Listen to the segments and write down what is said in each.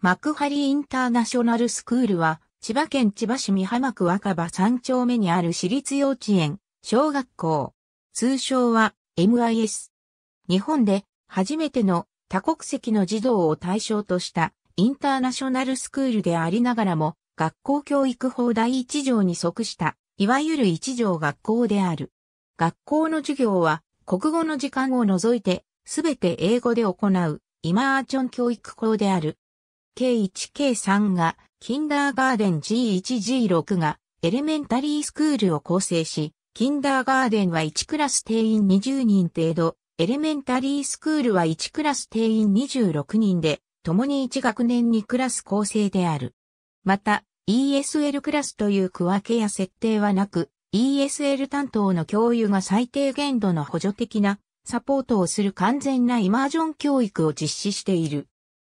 マクハリインターナショナルスクールは、千葉県千葉市美浜区若葉3丁目にある私立幼稚園、小学校。通称は MIS。日本で初めての多国籍の児童を対象としたインターナショナルスクールでありながらも、学校教育法第1条に即した、いわゆる1条学校である。学校の授業は、国語の時間を除いて、すべて英語で行う、イマーチョン教育校である。K1K3 が、キンダーガーデン G1G6 が、エレメンタリースクールを構成し、キンダーガーデンは1クラス定員20人程度、エレメンタリースクールは1クラス定員26人で、共に1学年2クラス構成である。また、ESL クラスという区分けや設定はなく、ESL 担当の教諭が最低限度の補助的なサポートをする完全なイマージョン教育を実施している。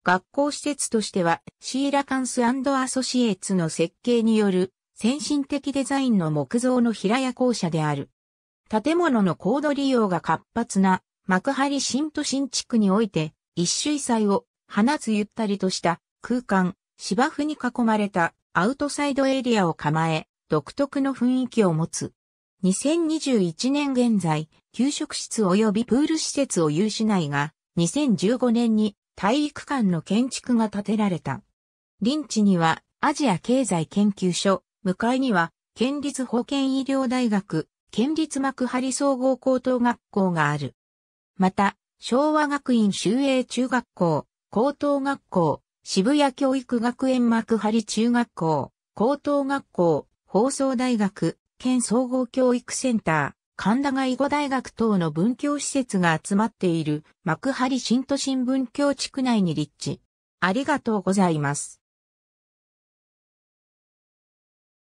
学校施設としては、シーラカンスアソシエーツの設計による先進的デザインの木造の平屋校舎である。建物の高度利用が活発な幕張新都心地区において、一周異彩を放つゆったりとした空間、芝生に囲まれたアウトサイドエリアを構え、独特の雰囲気を持つ。2021年現在、給食室及びプール施設を有しないが、2015年に体育館の建築が建てられた。臨地にはアジア経済研究所、向かいには県立保健医療大学、県立幕張総合高等学校がある。また、昭和学院修営中学校、高等学校、渋谷教育学園幕張中学校、高等学校、放送大学、県総合教育センター、神田外語大学等の文教施設が集まっている幕張新都心文教地区内に立地。ありがとうございます。